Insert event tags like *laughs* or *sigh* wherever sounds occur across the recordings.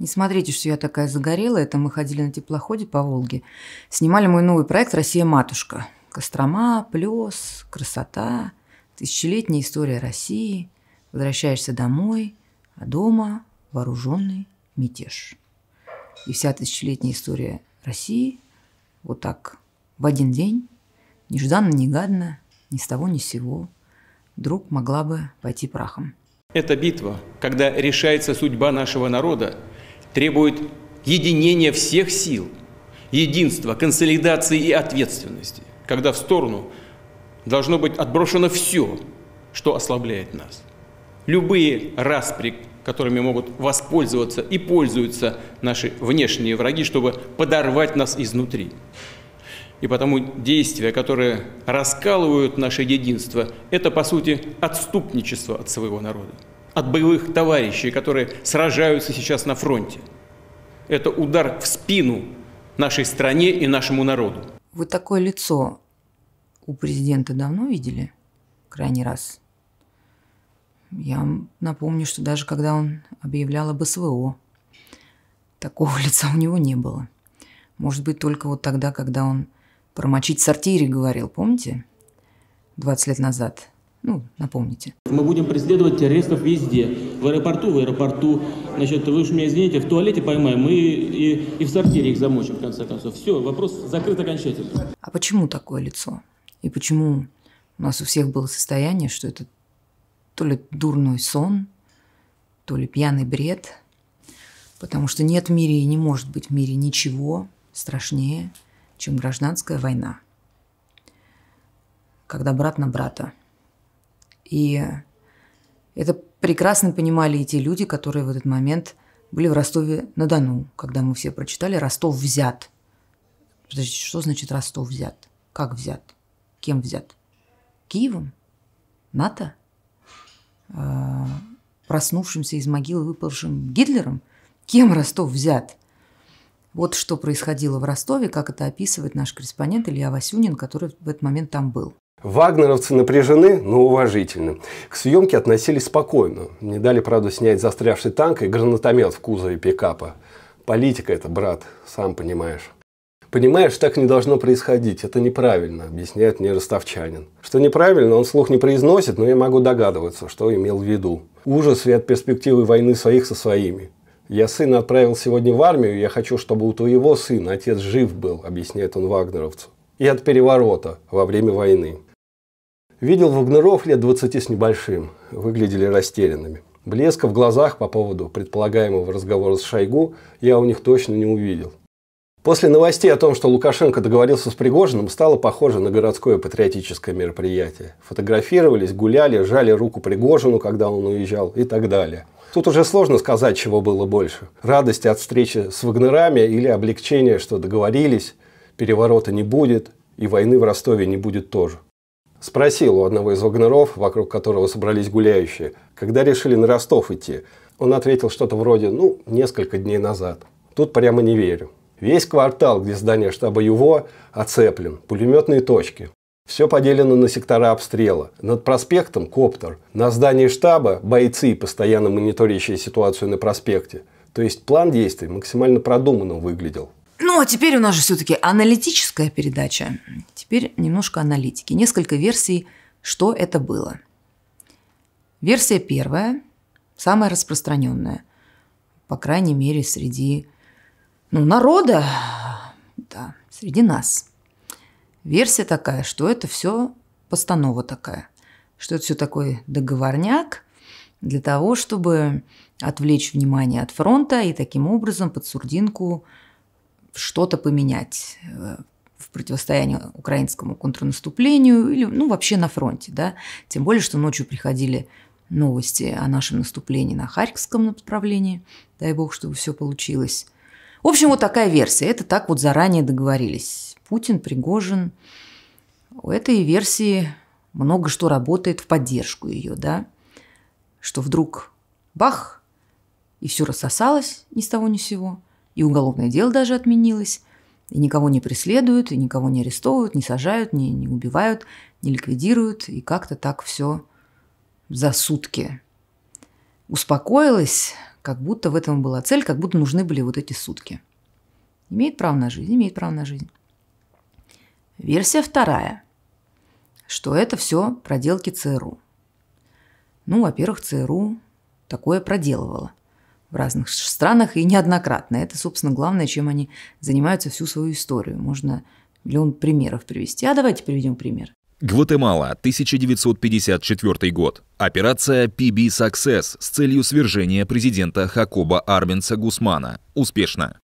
Не смотрите, что я такая загорелая, это мы ходили на теплоходе по Волге. Снимали мой новый проект «Россия-матушка». Кострома, плес, красота, тысячелетняя история России. Возвращаешься домой, а дома вооруженный мятеж. И вся тысячелетняя история России вот так в один день, нежданно негадно, ни с того ни с сего, вдруг могла бы пойти прахом. Это битва, когда решается судьба нашего народа – требует единения всех сил, единства, консолидации и ответственности, когда в сторону должно быть отброшено все, что ослабляет нас. Любые распри, которыми могут воспользоваться и пользуются наши внешние враги, чтобы подорвать нас изнутри. И потому действия, которые раскалывают наше единство, это, по сути, отступничество от своего народа от боевых товарищей, которые сражаются сейчас на фронте. Это удар в спину нашей стране и нашему народу. Вы такое лицо у президента давно видели? Крайний раз. Я напомню, что даже когда он объявлял об СВО, такого *laughs* лица у него не было. Может быть, только вот тогда, когда он промочить мочить сортире говорил, помните? 20 лет назад – ну, напомните. Мы будем преследовать террористов везде. В аэропорту, в аэропорту. Значит, вы уж меня извините, в туалете поймаем и, и, и в сортире их замочим, в конце концов. Все, вопрос закрыт окончательно. А почему такое лицо? И почему у нас у всех было состояние, что это то ли дурной сон, то ли пьяный бред? Потому что нет в мире и не может быть в мире ничего страшнее, чем гражданская война. Когда брат на брата – и это прекрасно понимали и те люди, которые в этот момент были в Ростове-на-Дону, когда мы все прочитали «Ростов взят». Подождите, что значит «Ростов взят»? Как взят? Кем взят? Киевом? НАТО? Э, проснувшимся из могилы выпавшим Гитлером? Кем Ростов взят? Вот что происходило в Ростове, как это описывает наш корреспондент Илья Васюнин, который в этот момент там был. Вагнеровцы напряжены, но уважительно. К съемке относились спокойно. Не дали, правда, снять застрявший танк и гранатомет в кузове пикапа. Политика это, брат, сам понимаешь. Понимаешь, так не должно происходить, это неправильно, объясняет мне ростовчанин. Что неправильно, он слух не произносит, но я могу догадываться, что имел в виду. Ужас и от перспективы войны своих со своими. Я сына отправил сегодня в армию, я хочу, чтобы у твоего сына отец жив был, объясняет он вагнеровцу. И от переворота во время войны. Видел Вагнеров лет 20 с небольшим. Выглядели растерянными. Блеска в глазах по поводу предполагаемого разговора с Шойгу я у них точно не увидел. После новостей о том, что Лукашенко договорился с Пригожиным, стало похоже на городское патриотическое мероприятие. Фотографировались, гуляли, жали руку Пригожину, когда он уезжал и так далее. Тут уже сложно сказать, чего было больше. Радости от встречи с Вагнерами или облегчение, что договорились, переворота не будет и войны в Ростове не будет тоже. Спросил у одного из вагнеров, вокруг которого собрались гуляющие, когда решили на Ростов идти. Он ответил что-то вроде «ну, несколько дней назад». Тут прямо не верю. Весь квартал, где здание штаба ЮВО, оцеплен, пулеметные точки. Все поделено на сектора обстрела. Над проспектом – коптер. На здании штаба – бойцы, постоянно мониторящие ситуацию на проспекте. То есть план действий максимально продуманно выглядел. Ну, а теперь у нас же все-таки аналитическая передача. Теперь немножко аналитики. Несколько версий, что это было. Версия первая, самая распространенная, по крайней мере, среди ну, народа, да, среди нас. Версия такая, что это все постанова такая, что это все такой договорняк для того, чтобы отвлечь внимание от фронта и таким образом под сурдинку – что-то поменять э, в противостоянии украинскому контрнаступлению или ну, вообще на фронте. Да? Тем более, что ночью приходили новости о нашем наступлении на Харьковском направлении. Дай бог, чтобы все получилось. В общем, вот такая версия. Это так вот заранее договорились. Путин, Пригожин. У этой версии много что работает в поддержку ее, да, что вдруг бах, и все рассосалось ни с того ни с сего. И уголовное дело даже отменилось. И никого не преследуют, и никого не арестовывают, не сажают, не, не убивают, не ликвидируют. И как-то так все за сутки. успокоилось, как будто в этом была цель, как будто нужны были вот эти сутки. Имеет право на жизнь, имеет право на жизнь. Версия вторая, что это все проделки ЦРУ. Ну, во-первых, ЦРУ такое проделывало в разных странах и неоднократно. Это, собственно, главное, чем они занимаются всю свою историю. Можно миллион примеров привести. А давайте приведем пример. Гватемала, 1954 год. Операция PB Success с целью свержения президента Хакоба Арбенса Гусмана. Успешно.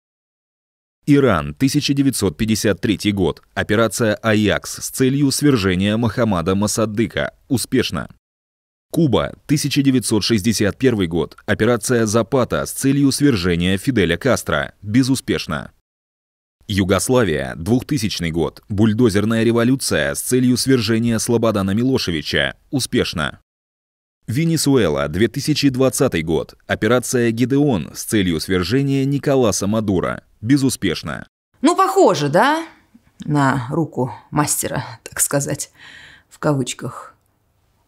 Иран, 1953 год. Операция «Аякс» с целью свержения Мохаммада Масаддыка. Успешно. Куба, 1961 год. Операция «Запата» с целью свержения Фиделя Кастро. Безуспешно. Югославия, 2000 год. Бульдозерная революция с целью свержения Слободана Милошевича. Успешно. Венесуэла, 2020 год. Операция «Гидеон» с целью свержения Николаса Мадура. Безуспешно. Ну, похоже, да? На руку мастера, так сказать, в кавычках.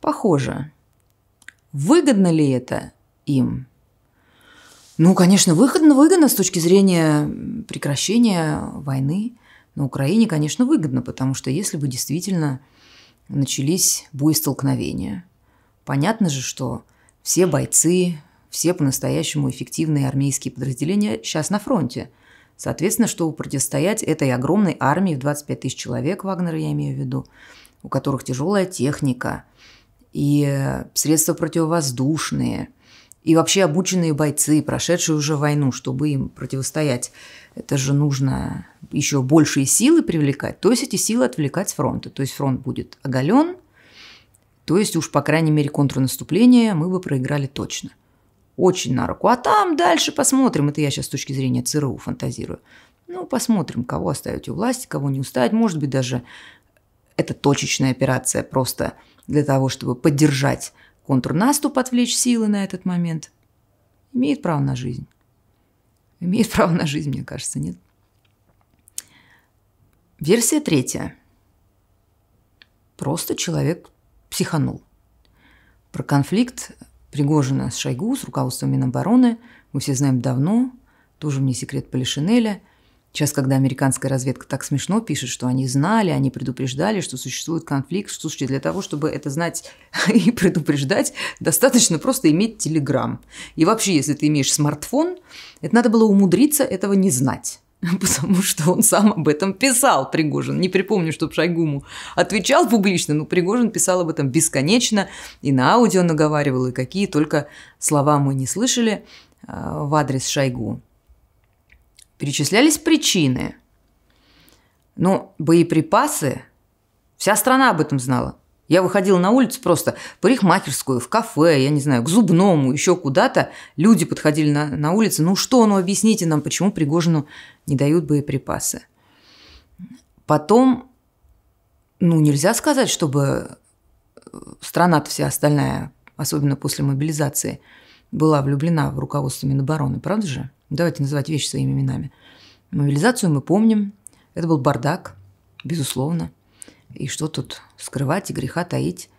Похоже. Выгодно ли это им? Ну, конечно, выгодно, выгодно с точки зрения прекращения войны на Украине, конечно, выгодно, потому что если бы действительно начались столкновения, понятно же, что все бойцы, все по-настоящему эффективные армейские подразделения сейчас на фронте. Соответственно, чтобы противостоять этой огромной армии в 25 тысяч человек, Вагнера я имею в виду, у которых тяжелая техника – и э, средства противовоздушные, и вообще обученные бойцы, прошедшие уже войну, чтобы им противостоять. Это же нужно еще большие силы привлекать, то есть эти силы отвлекать с фронта. То есть фронт будет оголен, то есть уж, по крайней мере, контрнаступление мы бы проиграли точно. Очень на руку. А там дальше посмотрим. Это я сейчас с точки зрения ЦРУ фантазирую. Ну, посмотрим, кого оставить у власти, кого не уставить. Может быть, даже эта точечная операция просто для того, чтобы поддержать контрнаступ, отвлечь силы на этот момент, имеет право на жизнь. Имеет *laughs* право на жизнь, мне кажется, нет? Версия третья. Просто человек психанул. Про конфликт Пригожина с Шойгу, с руководством Минобороны, мы все знаем давно, тоже мне секрет Полишинеля. Сейчас, когда американская разведка так смешно пишет, что они знали, они предупреждали, что существует конфликт. Слушайте, для того, чтобы это знать *laughs* и предупреждать, достаточно просто иметь телеграм. И вообще, если ты имеешь смартфон, это надо было умудриться этого не знать *laughs* потому что он сам об этом писал, Пригожин. Не припомню, чтобы Шойгуму отвечал публично, но Пригожин писал об этом бесконечно, и на аудио наговаривал, и какие только слова мы не слышали а, в адрес Шойгу перечислялись причины. Но ну, боеприпасы... Вся страна об этом знала. Я выходила на улицу просто в парикмахерскую, в кафе, я не знаю, к зубному, еще куда-то. Люди подходили на, на улице. Ну что, ну объясните нам, почему Пригожину не дают боеприпасы. Потом, ну нельзя сказать, чтобы э, страна-то вся остальная, особенно после мобилизации – была влюблена в руководство Минобороны, правда же? Давайте называть вещи своими именами. Мобилизацию мы помним. Это был бардак, безусловно. И что тут скрывать и греха таить?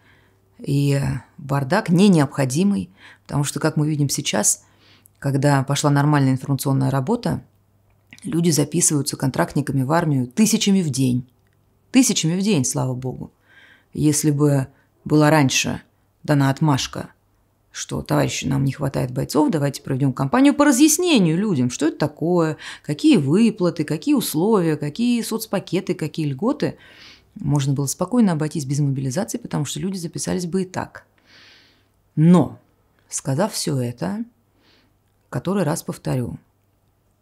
И бардак не необходимый, потому что, как мы видим сейчас, когда пошла нормальная информационная работа, люди записываются контрактниками в армию тысячами в день. Тысячами в день, слава богу. Если бы была раньше дана отмашка – что, товарищи, нам не хватает бойцов, давайте проведем кампанию по разъяснению людям, что это такое, какие выплаты, какие условия, какие соцпакеты, какие льготы. Можно было спокойно обойтись без мобилизации, потому что люди записались бы и так. Но, сказав все это, который раз повторю,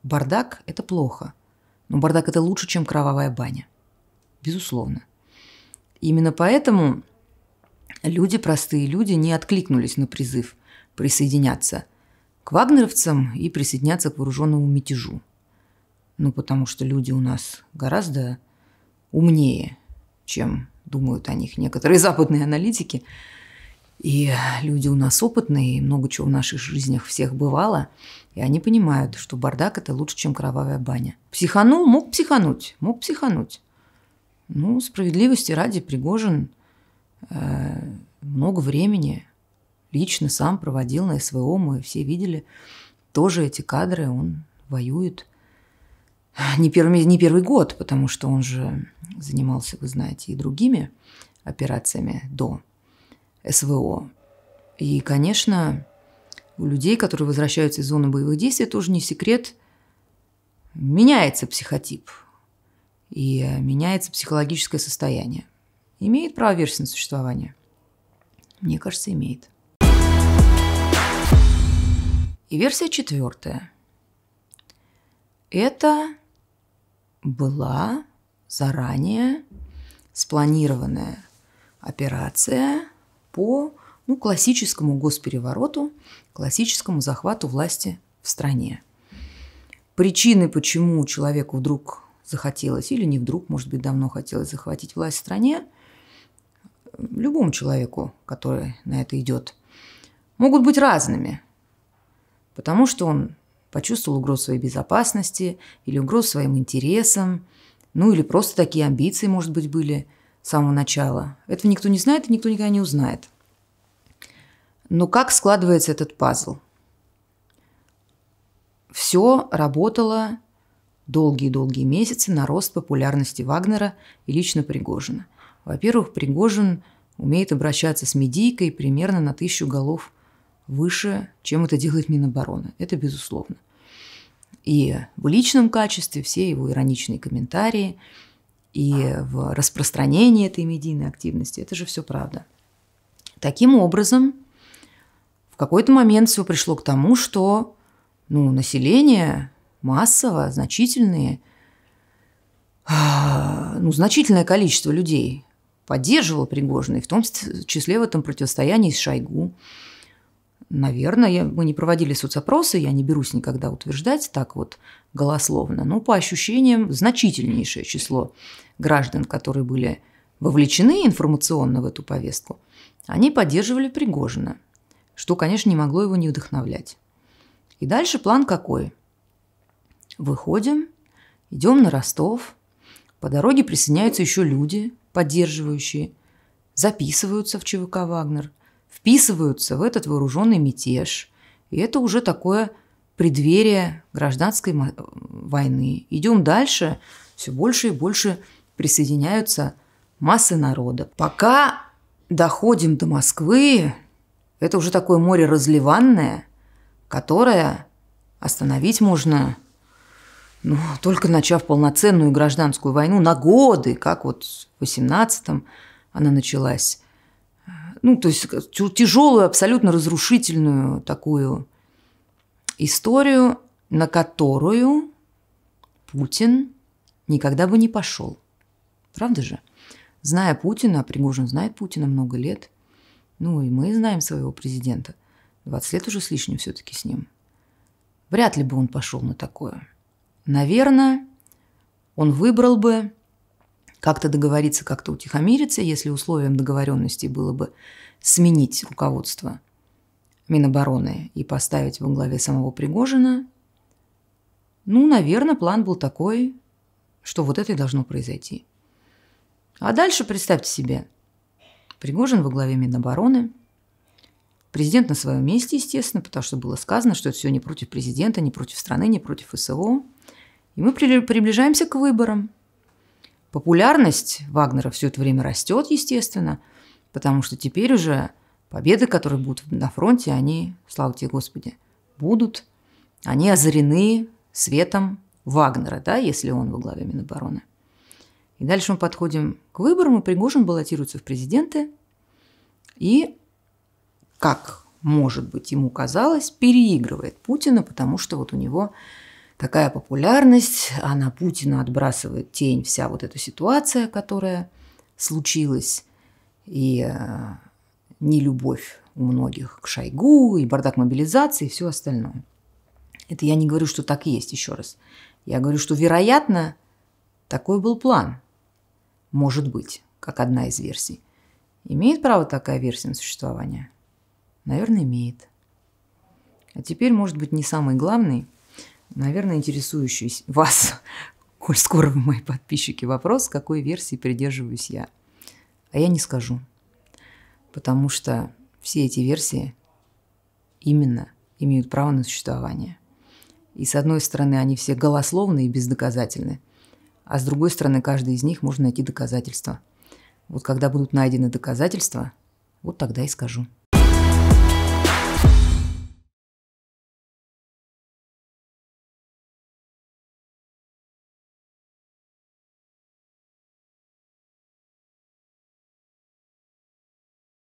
бардак – это плохо, но бардак – это лучше, чем кровавая баня. Безусловно. Именно поэтому Люди, простые люди, не откликнулись на призыв присоединяться к вагнеровцам и присоединяться к вооруженному мятежу. Ну, потому что люди у нас гораздо умнее, чем думают о них некоторые западные аналитики. И люди у нас опытные, и много чего в наших жизнях всех бывало. И они понимают, что бардак – это лучше, чем кровавая баня. Психанул? Мог психануть. Мог психануть. Ну, справедливости ради, Пригожин Э, много времени лично сам проводил на СВО, мы все видели тоже эти кадры, он воюет не первый, не первый год, потому что он же занимался, вы знаете, и другими операциями до СВО. И, конечно, у людей, которые возвращаются из зоны боевых действий, тоже не секрет, меняется психотип и э, меняется психологическое состояние имеет право версии на существование? Мне кажется, имеет. И версия четвертая. Это была заранее спланированная операция по ну, классическому госперевороту, классическому захвату власти в стране. Причины, почему человеку вдруг захотелось, или не вдруг, может быть, давно хотелось захватить власть в стране, любому человеку, который на это идет, могут быть разными, потому что он почувствовал угрозу своей безопасности или угрозу своим интересам, ну или просто такие амбиции, может быть, были с самого начала. Этого никто не знает и никто никогда не узнает. Но как складывается этот пазл? Все работало долгие-долгие месяцы на рост популярности Вагнера и лично Пригожина – во-первых, Пригожин умеет обращаться с медийкой примерно на тысячу голов выше, чем это делает Минобороны. Это безусловно. И в личном качестве все его ироничные комментарии, и в распространении этой медийной активности. Это же все правда. Таким образом, в какой-то момент все пришло к тому, что ну, население массово, значительное, а, ну, значительное количество людей поддерживал Пригожина, и в том числе в этом противостоянии с Шойгу. Наверное, я, мы не проводили соцопросы, я не берусь никогда утверждать так вот голословно, но по ощущениям значительнейшее число граждан, которые были вовлечены информационно в эту повестку, они поддерживали Пригожина, что, конечно, не могло его не вдохновлять. И дальше план какой? Выходим, идем на Ростов, по дороге присоединяются еще люди – поддерживающие, записываются в ЧВК «Вагнер», вписываются в этот вооруженный мятеж. И это уже такое преддверие гражданской войны. Идем дальше, все больше и больше присоединяются массы народа. Пока доходим до Москвы, это уже такое море разливанное, которое остановить можно ну, только начав полноценную гражданскую войну на годы, как вот в 18-м она началась. Ну, то есть тяжелую, абсолютно разрушительную такую историю, на которую Путин никогда бы не пошел. Правда же? Зная Путина, а Пригожин знает Путина много лет, ну и мы знаем своего президента, 20 лет уже с лишним все-таки с ним, вряд ли бы он пошел на такое. Наверное, он выбрал бы как-то договориться, как-то утихомириться, если условием договоренности было бы сменить руководство Минобороны и поставить во главе самого Пригожина. Ну, наверное, план был такой, что вот это и должно произойти. А дальше представьте себе, Пригожин во главе Минобороны, президент на своем месте, естественно, потому что было сказано, что это все не против президента, не против страны, не против СО. И мы приближаемся к выборам. Популярность Вагнера все это время растет, естественно, потому что теперь уже победы, которые будут на фронте, они, слава тебе Господи, будут, они озарены светом Вагнера, да, если он во главе Минобороны. И дальше мы подходим к выборам, и Пригожин баллотируется в президенты. И, как может быть ему казалось, переигрывает Путина, потому что вот у него такая популярность, а на Путина отбрасывает тень вся вот эта ситуация, которая случилась, и э, нелюбовь у многих к Шойгу, и бардак мобилизации, и все остальное. Это я не говорю, что так и есть, еще раз. Я говорю, что, вероятно, такой был план. Может быть, как одна из версий. Имеет право такая версия на существование? Наверное, имеет. А теперь, может быть, не самый главный – наверное, интересующий вас, *laughs* коль скоро вы мои подписчики, вопрос, какой версии придерживаюсь я. А я не скажу, потому что все эти версии именно имеют право на существование. И с одной стороны, они все голословны и бездоказательны, а с другой стороны, каждый из них можно найти доказательства. Вот когда будут найдены доказательства, вот тогда и скажу.